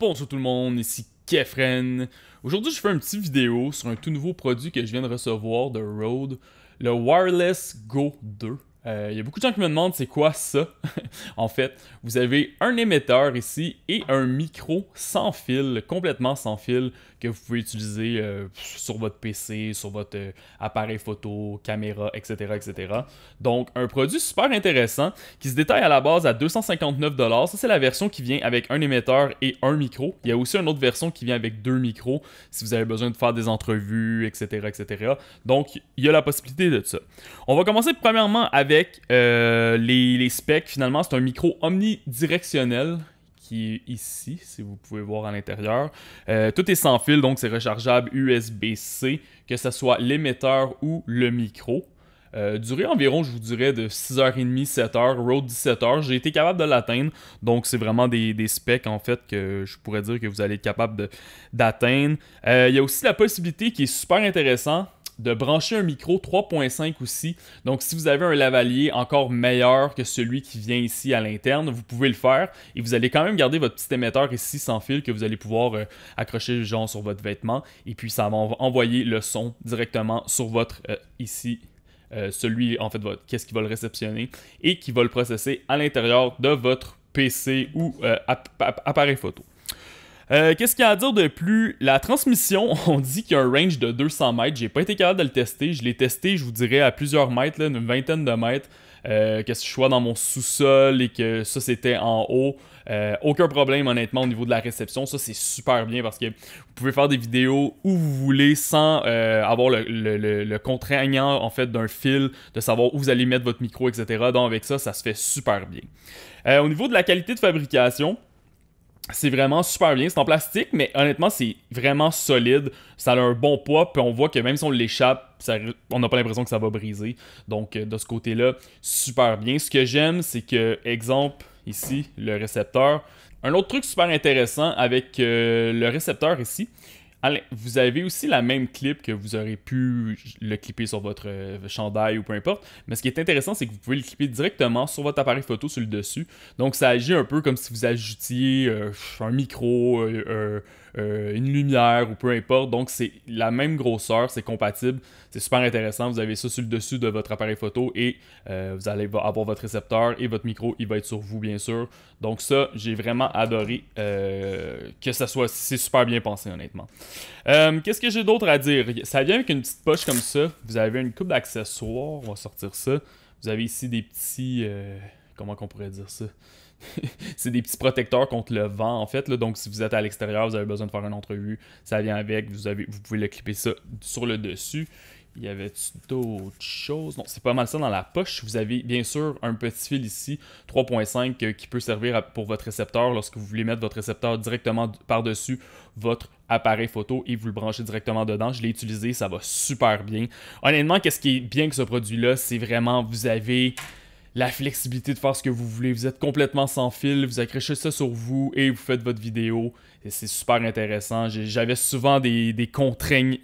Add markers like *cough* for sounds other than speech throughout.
Bonjour tout le monde, ici Kefren. Aujourd'hui, je fais une petite vidéo sur un tout nouveau produit que je viens de recevoir de Rode, le Wireless Go 2. Euh, il y a beaucoup de gens qui me demandent c'est quoi ça. *laughs* en fait, vous avez un émetteur ici et un micro sans fil, complètement sans fil, que vous pouvez utiliser euh, sur votre PC, sur votre euh, appareil photo, caméra, etc., etc. Donc, un produit super intéressant qui se détaille à la base à 259$. Ça, c'est la version qui vient avec un émetteur et un micro. Il y a aussi une autre version qui vient avec deux micros si vous avez besoin de faire des entrevues, etc., etc. Donc, il y a la possibilité de ça. On va commencer premièrement avec euh, les specs. Finalement, c'est un micro omnidirectionnel est ici, si vous pouvez voir à l'intérieur. Euh, tout est sans fil, donc c'est rechargeable USB-C, que ce soit l'émetteur ou le micro. Euh, durée environ, je vous dirais, de 6h30, 7h, road 17h. J'ai été capable de l'atteindre. Donc, c'est vraiment des, specs, en fait, que je pourrais dire que vous allez être capable d'atteindre. Euh, il y a aussi la possibilité qui est super intéressante de brancher un micro 3.5 aussi. Donc si vous avez un lavalier encore meilleur que celui qui vient ici à l'interne, vous pouvez le faire et vous allez quand même garder votre petit émetteur ici sans fil que vous allez pouvoir euh, accrocher genre sur votre vêtement et puis ça va envoyer le son directement sur votre euh, ici euh, celui en fait votre qu'est-ce qui va le réceptionner et qui va le processer à l'intérieur de votre PC ou appareil photo. Euh, qu'est-ce qu'il y a à dire de plus La transmission, *laughs* on dit qu'il y a un range de 200 mètres. J'ai pas été capable de le tester. Je l'ai testé, je vous dirais, à plusieurs mètres, une vingtaine de mètres. Euh, que ce soit dans mon sous-sol et que ça c'était en haut. Euh, aucun problème honnêtement au niveau de la réception. Ça c'est super bien parce que vous pouvez faire des vidéos où vous voulez sans avoir le, contraignant en fait d'un fil, de savoir où vous allez mettre votre micro, etc. Donc avec ça, ça se fait super bien. au niveau de la qualité de fabrication, c'est vraiment super bien. C'est en plastique, mais honnêtement, c'est vraiment solide. Ça a un bon poids, puis on voit que même si on l'échappe, on n'a pas l'impression que ça va briser. Donc, euh, de ce côté-là, super bien. Ce que j'aime, c'est que, exemple, ici, le récepteur. Un autre truc super intéressant avec euh, le récepteur ici, Allez, vous avez aussi la même clip que vous aurez pu le clipper sur votre euh, chandail ou peu importe. Mais ce qui est intéressant, c'est que vous pouvez le clipper directement sur votre appareil photo sur le dessus. Donc ça agit un peu comme si vous ajoutiez euh, un micro, un euh, euh, une lumière ou peu importe. Donc c'est la même grosseur, c'est compatible, c'est super intéressant. Vous avez ça sur le dessus de votre appareil photo et euh, vous allez avoir votre récepteur et votre micro, il va être sur vous bien sûr. Donc ça, j'ai vraiment adoré euh, que ça soit, c'est super bien pensé honnêtement. Qu'est-ce que j'ai d'autre à dire Ça vient avec une petite poche comme ça. Vous avez une coupe d'accessoires, on va sortir ça. Vous avez ici des petits, comment qu'on pourrait dire ça *laughs* c'est des petits protecteurs contre le vent, en fait. Là. Donc, si vous êtes à l'extérieur, vous avez besoin de faire une entrevue, ça vient avec. Vous, avez, vous pouvez le clipper ça sur le dessus. Il y avait d'autres choses? Non, c'est pas mal ça dans la poche. Vous avez bien sûr un petit fil ici, 3.5, euh, qui peut servir pour votre récepteur lorsque vous voulez mettre votre récepteur directement par-dessus votre appareil photo et vous le branchez directement dedans. Je l'ai utilisé, ça va super bien. Honnêtement, qu'est-ce qui est bien que ce produit-là, c'est vraiment, vous avez la flexibilité de faire ce que vous voulez. Vous êtes complètement sans fil, vous accrochez ça sur vous et vous faites votre vidéo c'est super intéressant. J'avais souvent des, contraintes.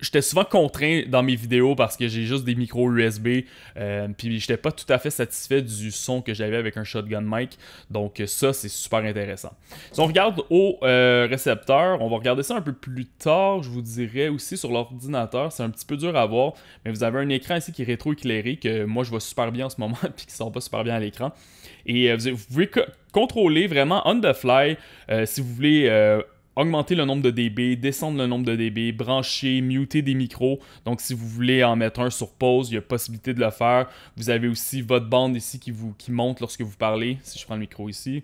J'étais souvent contraint dans mes vidéos parce que j'ai juste des micros USB. Puis, euh, puis j'étais pas tout à fait satisfait du son que j'avais avec un shotgun mic. Donc ça, c'est super intéressant. Si on regarde au euh, récepteur, on va regarder ça un peu plus tard. Je vous dirais aussi sur l'ordinateur, c'est un petit peu dur à voir. Mais vous avez un écran ici qui est rétro-éclairé que moi je vois super bien en ce moment, *laughs* puis qui sort pas super bien à l'écran. Et euh, vous, voyez que contrôler vraiment on the fly euh, si vous voulez euh, augmenter le nombre de dB, descendre le nombre de dB, brancher, muter des micros. Donc si vous voulez en mettre un sur pause, il y a possibilité de le faire. Vous avez aussi votre bande ici qui, vous, qui monte lorsque vous parlez. Si je prends le micro ici,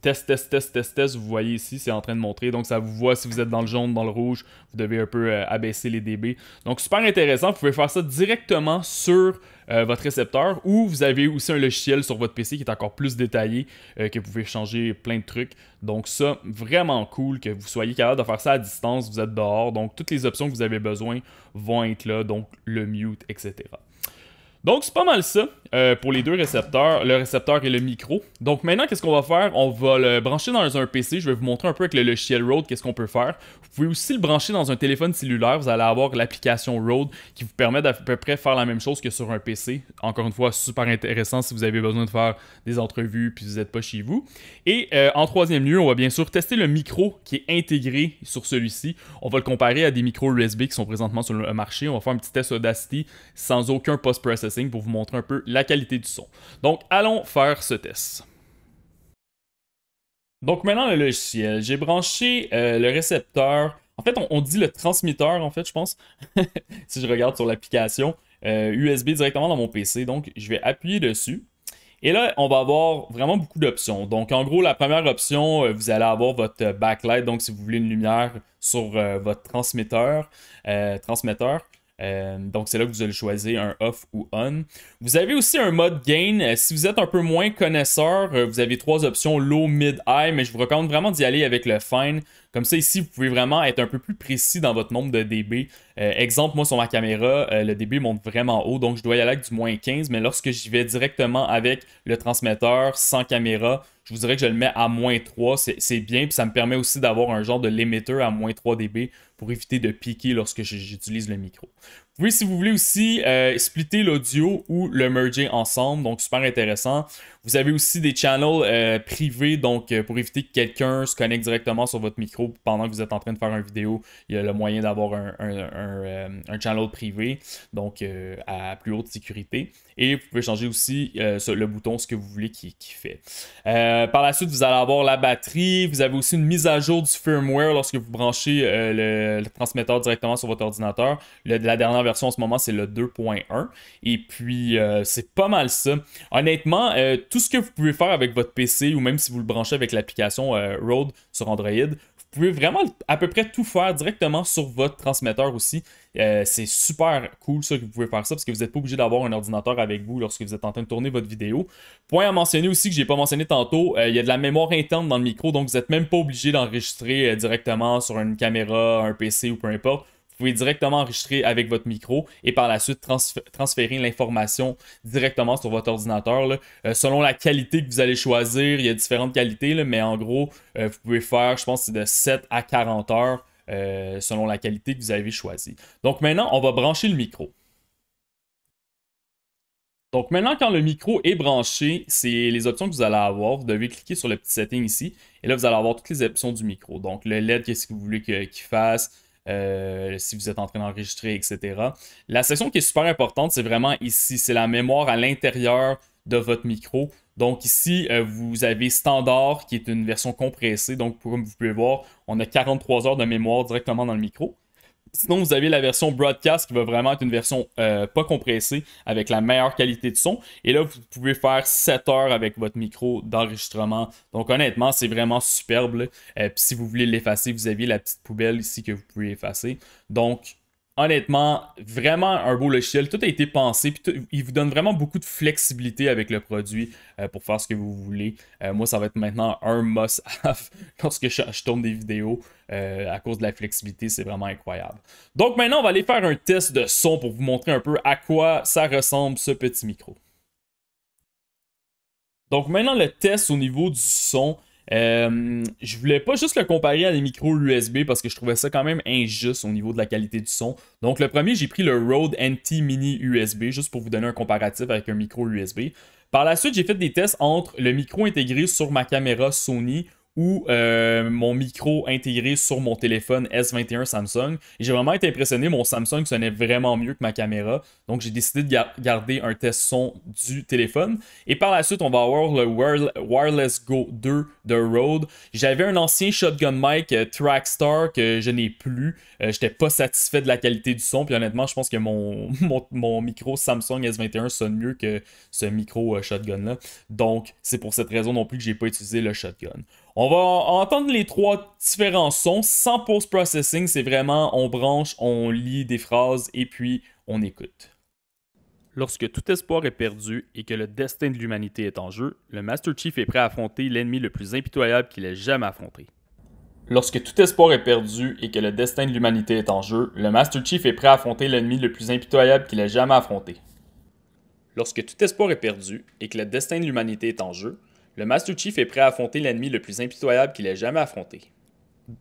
test, test, test, test, test, vous voyez ici, c'est en train de montrer. Donc, ça vous voit si vous êtes dans le jaune, dans le rouge. Vous devez un peu euh, abaisser les dB. Donc, super intéressant. Vous pouvez faire ça directement sur euh, votre récepteur ou vous avez aussi un logiciel sur votre PC qui est encore plus détaillé, euh, que vous pouvez changer plein de trucs. Donc, ça, vraiment cool que vous soyez capable de faire ça à distance. Vous êtes dehors. Donc, toutes les options que vous avez besoin vont être là. Donc, le mute, etc. Donc, c'est pas mal ça. Euh, pour les deux récepteurs, le récepteur et le micro. Donc maintenant, qu'est-ce qu'on va faire On va le brancher dans un PC. Je vais vous montrer un peu avec le logiciel Road qu'est-ce qu'on peut faire. Vous pouvez aussi le brancher dans un téléphone cellulaire. Vous allez avoir l'application Road qui vous permet d'à peu près faire la même chose que sur un PC. Encore une fois, super intéressant si vous avez besoin de faire des entrevues puis vous n'êtes pas chez vous. Et euh, en troisième lieu, on va bien sûr tester le micro qui est intégré sur celui-ci. On va le comparer à des micros USB qui sont présentement sur le marché. On va faire un petit test Audacity sans aucun post-processing pour vous montrer un peu la la qualité du son. Donc allons faire ce test. Donc maintenant le logiciel, j'ai branché euh, le récepteur. En fait, on, dit le transmetteur, en fait, je pense, *laughs* si je regarde sur l'application USB euh, directement dans mon PC. Donc je vais appuyer dessus. Et là, on va avoir vraiment beaucoup d'options. Donc, en gros, la première option, euh, vous allez avoir votre backlight. Donc, si vous voulez une lumière sur votre transmetteur, transmetteur. Euh, donc, c'est là que vous allez choisir un off ou on. Vous avez aussi un mode gain. Euh, si vous êtes un peu moins connaisseur, euh, vous avez trois options low, mid, high, mais je vous recommande vraiment d'y aller avec le fine. Comme ça, ici, vous pouvez vraiment être un peu plus précis dans votre nombre de dB. Euh, exemple, moi, sur ma caméra, euh, le dB monte vraiment haut, donc je dois y aller avec du moins 15, mais lorsque j'y vais directement avec le transmetteur, sans caméra, je vous dirais que je le mets à moins 3, c'est bien, puis ça me permet aussi d'avoir un genre de l'émetteur à moins 3 dB pour éviter de piquer lorsque j'utilise le micro. Oui, si vous voulez aussi, euh, splitter l'audio ou le merger ensemble, donc super intéressant. Vous avez aussi des channels euh, privés, donc euh, pour éviter que quelqu'un se connecte directement sur votre micro pendant que vous êtes en train de faire une vidéo, il y a le moyen d'avoir un, channel privé, donc à plus haute sécurité. Et vous pouvez changer aussi le bouton, ce que vous voulez qui, fait. par la suite, vous allez avoir la batterie, vous avez aussi une mise à jour du firmware lorsque vous branchez le, transmetteur directement sur votre ordinateur. la dernière version en ce moment, c'est le 2.1. Et puis, euh, c'est pas mal ça. Honnêtement, euh, tout ce que vous pouvez faire avec votre PC ou même si vous le branchez avec l'application euh, Road sur Android, vous pouvez vraiment à peu près tout faire directement sur votre transmetteur aussi. c'est super cool ça que vous pouvez faire ça parce que vous n'êtes pas obligé d'avoir un ordinateur avec vous lorsque vous êtes en train de tourner votre vidéo. Point à mentionner aussi que j'ai pas mentionné tantôt, il y a de la mémoire interne dans le micro, donc vous n'êtes même pas obligé d'enregistrer directement sur une caméra, un PC ou peu importe. Vous pouvez directement enregistrer avec votre micro et par la suite transférer l'information directement sur votre ordinateur. Euh, selon la qualité que vous allez choisir, il y a différentes qualités, mais en gros, euh, vous pouvez faire, je pense, de 7 à 40 heures euh, selon la qualité que vous avez choisie. Donc maintenant, on va brancher le micro. Donc maintenant, quand le micro est branché, c'est les options que vous allez avoir. Vous devez cliquer sur le petit setting ici. Et là, vous allez avoir toutes les options du micro. Donc le LED, qu'est-ce que vous voulez qu'il fasse, euh, si vous êtes en train d'enregistrer, etc. La section qui est super importante, c'est vraiment ici, c'est la mémoire à l'intérieur de votre micro. Donc ici, euh, vous avez standard qui est une version compressée. Donc comme vous pouvez voir, on a 43 heures de mémoire directement dans le micro. Sinon, vous avez la version broadcast qui va vraiment être une version euh, pas compressée avec la meilleure qualité de son. Et là, vous pouvez faire 7 heures avec votre micro d'enregistrement. Donc, honnêtement, c'est vraiment superbe. Euh, puis si vous voulez l'effacer, vous avez la petite poubelle ici que vous pouvez effacer. Donc, honnêtement, vraiment un beau logiciel. Tout a été pensé. il vous donne vraiment beaucoup de flexibilité avec le produit euh, pour faire ce que vous voulez. Euh, moi, ça va être maintenant un must-have *laughs* lorsque je, tourne des vidéos. Euh, à cause de la flexibilité, c'est vraiment incroyable. Donc maintenant, on va aller faire un test de son pour vous montrer un peu à quoi ça ressemble ce petit micro. Donc maintenant, le test au niveau du son. Euh, je voulais pas juste le comparer à des micros USB parce que je trouvais ça quand même injuste au niveau de la qualité du son. Donc le premier, j'ai pris le Rode NT Mini USB juste pour vous donner un comparatif avec un micro USB. Par la suite, j'ai fait des tests entre le micro intégré sur ma caméra Sony ou euh, mon micro intégré sur mon téléphone S21 Samsung. Et j'ai vraiment été impressionné, mon Samsung sonnait vraiment mieux que ma caméra. Donc j'ai décidé de garder un test son du téléphone. Et par la suite, on va avoir le Wireless Go 2 de Rode. J'avais un ancien shotgun mic euh, Trackstar que je n'ai plus. Je euh, J'étais pas satisfait de la qualité du son. Puis honnêtement, je pense que mon, *laughs* mon, mon micro Samsung S21 sonne mieux que ce micro shotgun là. Donc c'est pour cette raison non plus que j'ai pas utilisé le shotgun. On va entendre les trois différents sons sans post-processing. C'est vraiment, on branche, on lit des phrases et puis on écoute. Lorsque tout espoir est perdu et que le destin de l'humanité est en jeu, le Master Chief est prêt à affronter l'ennemi le plus impitoyable qu'il ait jamais affronté. Lorsque tout espoir est perdu et que le destin de l'humanité est en jeu, le Master Chief est prêt à affronter l'ennemi le plus impitoyable qu'il ait jamais affronté. Lorsque tout espoir est perdu et que le destin de l'humanité est en jeu, le Master Chief est prêt à affronter l'ennemi le plus impitoyable qu'il ait jamais affronté.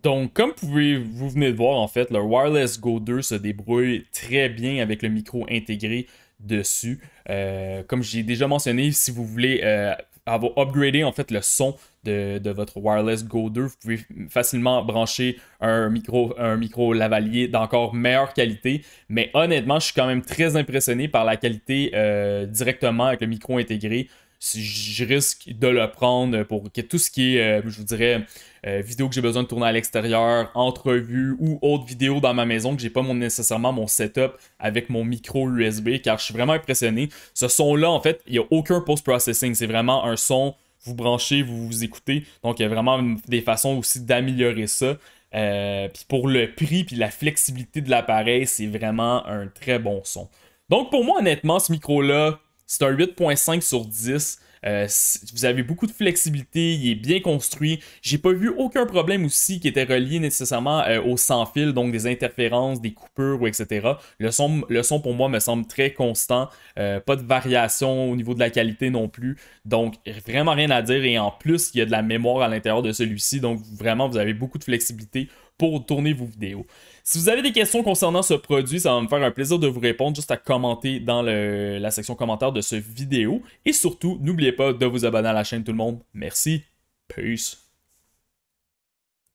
Donc, comme vous venez de voir, en fait, le Wireless Go 2 se débrouille très bien avec le micro intégré dessus. Euh, comme j'ai déjà mentionné, si vous voulez euh, avoir upgradé en fait le son de, votre Wireless Go 2, vous pouvez facilement brancher un micro, un micro lavalier d'encore meilleure qualité. Mais honnêtement, je suis quand même très impressionné par la qualité euh, directement avec le micro intégré je risque de le prendre pour que tout ce qui est, euh, je vous dirais, euh, vidéo que j'ai besoin de tourner à l'extérieur, entrevue ou autre vidéo dans ma maison que j'ai pas mon, nécessairement mon setup avec mon micro USB car je suis vraiment impressionné. Ce son-là, en fait, il n'y a aucun post-processing. C'est vraiment un son, vous branchez, vous vous écoutez. Donc, il y a vraiment des façons aussi d'améliorer ça. Euh, puis pour le prix puis la flexibilité de l'appareil, c'est vraiment un très bon son. Donc pour moi honnêtement, ce micro-là, c'est un 8.5 sur 10. Euh, vous avez beaucoup de flexibilité, il est bien construit. J'ai pas vu aucun problème aussi qui était relié nécessairement euh, au sans-fil, donc des interférences, des coupures, etc. Le son, le son pour moi me semble très constant, euh, pas de variation au niveau de la qualité non plus. Donc vraiment rien à dire et en plus il y a de la mémoire à l'intérieur de celui-ci, donc vraiment vous avez beaucoup de flexibilité pour tourner vos vidéos. Si vous avez des questions concernant ce produit, ça va me faire un plaisir de vous répondre juste à commenter dans la section commentaire de ce vidéo. Et surtout, n'oubliez pas de vous abonner à la chaîne tout le monde. Merci. Peace.